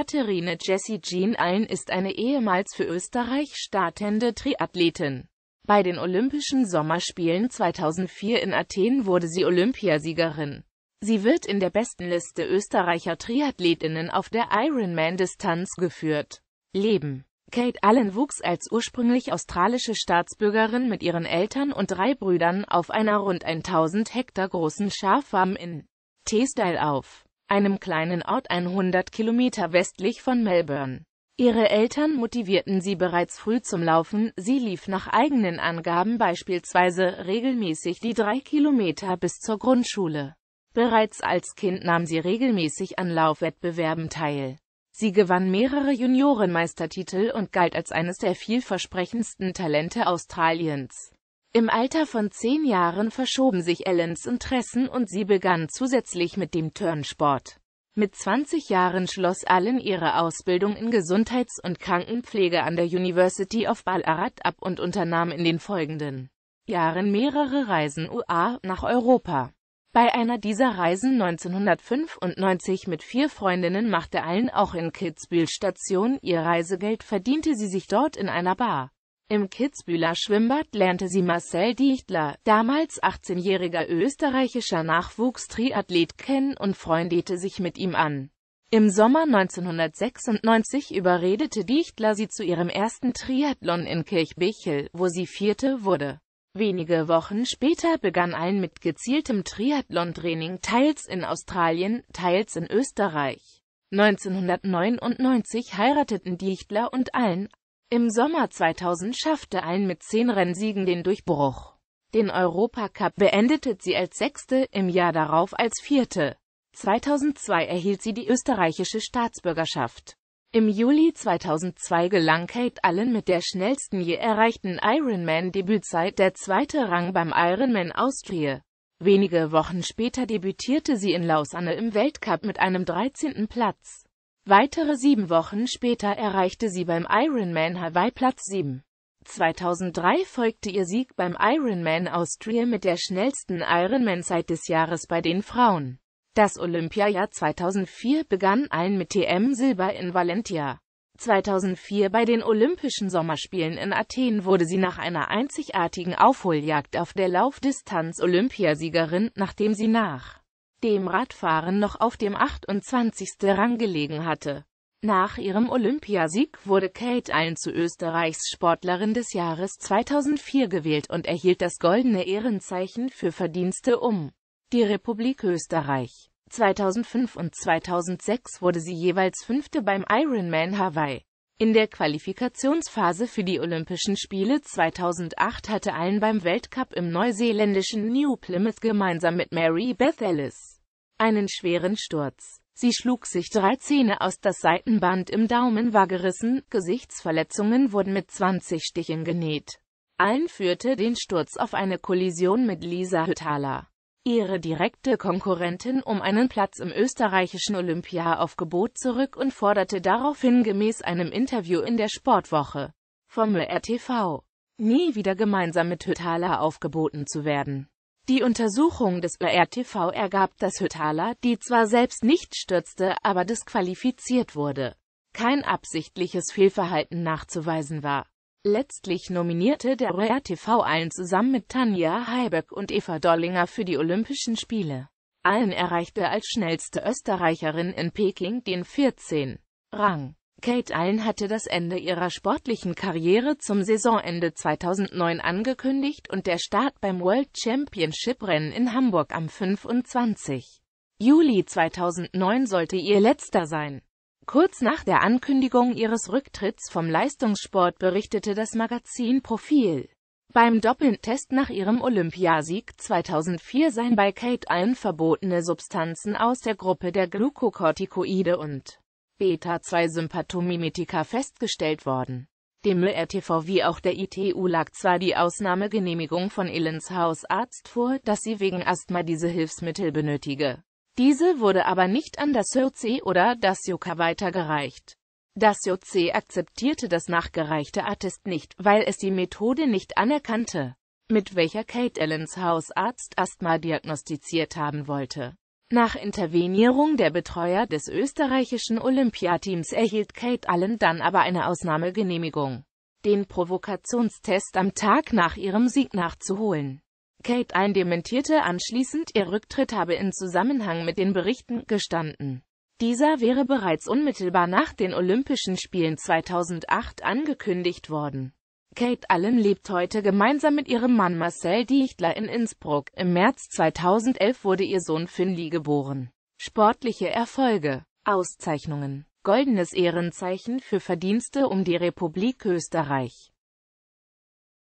Katharine Jessie Jean Allen ist eine ehemals für Österreich startende Triathletin. Bei den Olympischen Sommerspielen 2004 in Athen wurde sie Olympiasiegerin. Sie wird in der Bestenliste österreicher Triathletinnen auf der Ironman-Distanz geführt. Leben Kate Allen wuchs als ursprünglich australische Staatsbürgerin mit ihren Eltern und drei Brüdern auf einer rund 1000 Hektar großen Schaffarm in Teesdale auf einem kleinen Ort 100 Kilometer westlich von Melbourne. Ihre Eltern motivierten sie bereits früh zum Laufen, sie lief nach eigenen Angaben beispielsweise regelmäßig die drei Kilometer bis zur Grundschule. Bereits als Kind nahm sie regelmäßig an Laufwettbewerben teil. Sie gewann mehrere Juniorenmeistertitel und galt als eines der vielversprechendsten Talente Australiens. Im Alter von zehn Jahren verschoben sich Ellens Interessen und sie begann zusätzlich mit dem Turnsport. Mit 20 Jahren schloss Allen ihre Ausbildung in Gesundheits- und Krankenpflege an der University of Ballarat ab und unternahm in den folgenden Jahren mehrere Reisen UA nach Europa. Bei einer dieser Reisen 1995 mit vier Freundinnen machte Allen auch in Kitzbühel Station ihr Reisegeld verdiente sie sich dort in einer Bar. Im Kitzbühler Schwimmbad lernte sie Marcel Dichtler, damals 18-jähriger österreichischer Nachwuchstriathlet kennen und freundete sich mit ihm an. Im Sommer 1996 überredete Dichtler sie zu ihrem ersten Triathlon in Kirchbichel, wo sie Vierte wurde. Wenige Wochen später begann ein mit gezieltem Triathlon-Training teils in Australien, teils in Österreich. 1999 heirateten Dichtler und Allen, im Sommer 2000 schaffte ein mit zehn Rennsiegen den Durchbruch. Den Europacup beendete sie als Sechste, im Jahr darauf als Vierte. 2002 erhielt sie die österreichische Staatsbürgerschaft. Im Juli 2002 gelang Kate Allen mit der schnellsten je erreichten Ironman-Debützeit der zweite Rang beim Ironman Austria. Wenige Wochen später debütierte sie in Lausanne im Weltcup mit einem 13. Platz. Weitere sieben Wochen später erreichte sie beim Ironman Hawaii Platz 7. 2003 folgte ihr Sieg beim Ironman Austria mit der schnellsten Ironman-Zeit des Jahres bei den Frauen. Das Olympiajahr 2004 begann allen mit TM-Silber in Valentia. 2004 bei den Olympischen Sommerspielen in Athen wurde sie nach einer einzigartigen Aufholjagd auf der Laufdistanz Olympiasiegerin, nachdem sie nach dem Radfahren noch auf dem 28. Rang gelegen hatte. Nach ihrem Olympiasieg wurde Kate Allen zu Österreichs Sportlerin des Jahres 2004 gewählt und erhielt das Goldene Ehrenzeichen für Verdienste um die Republik Österreich. 2005 und 2006 wurde sie jeweils Fünfte beim Ironman Hawaii. In der Qualifikationsphase für die Olympischen Spiele 2008 hatte Allen beim Weltcup im neuseeländischen New Plymouth gemeinsam mit Mary Beth Ellis einen schweren Sturz. Sie schlug sich drei Zähne aus, das Seitenband im Daumen war gerissen, Gesichtsverletzungen wurden mit 20 Stichen genäht. Allen führte den Sturz auf eine Kollision mit Lisa Hüttaler ihre direkte Konkurrentin um einen Platz im österreichischen Olympia-Aufgebot zurück und forderte daraufhin gemäß einem Interview in der Sportwoche vom RTV nie wieder gemeinsam mit Hüttala aufgeboten zu werden. Die Untersuchung des RTV ergab, dass Hüttala, die zwar selbst nicht stürzte, aber disqualifiziert wurde, kein absichtliches Fehlverhalten nachzuweisen war. Letztlich nominierte der RTV allen zusammen mit Tanja Heiberg und Eva Dollinger für die Olympischen Spiele. Allen erreichte als schnellste Österreicherin in Peking den 14. Rang. Kate Allen hatte das Ende ihrer sportlichen Karriere zum Saisonende 2009 angekündigt und der Start beim World Championship Rennen in Hamburg am 25. Juli 2009 sollte ihr letzter sein. Kurz nach der Ankündigung ihres Rücktritts vom Leistungssport berichtete das Magazin Profil. Beim Doppeltest nach ihrem Olympiasieg 2004 seien bei Kate allen verbotene Substanzen aus der Gruppe der Glukokortikoide und Beta-2-Sympathomimetika festgestellt worden. Dem RTV wie auch der ITU lag zwar die Ausnahmegenehmigung von Illens Hausarzt vor, dass sie wegen Asthma diese Hilfsmittel benötige. Diese wurde aber nicht an das JC oder das Yoka weitergereicht. Das JC akzeptierte das nachgereichte Attest nicht, weil es die Methode nicht anerkannte, mit welcher Kate Allens Hausarzt Asthma diagnostiziert haben wollte. Nach Intervenierung der Betreuer des österreichischen Olympiateams erhielt Kate Allen dann aber eine Ausnahmegenehmigung, den Provokationstest am Tag nach ihrem Sieg nachzuholen. Kate ein dementierte anschließend, ihr Rücktritt habe in Zusammenhang mit den Berichten gestanden. Dieser wäre bereits unmittelbar nach den Olympischen Spielen 2008 angekündigt worden. Kate Allen lebt heute gemeinsam mit ihrem Mann Marcel Dichtler in Innsbruck. Im März 2011 wurde ihr Sohn Finley geboren. Sportliche Erfolge, Auszeichnungen, goldenes Ehrenzeichen für Verdienste um die Republik Österreich.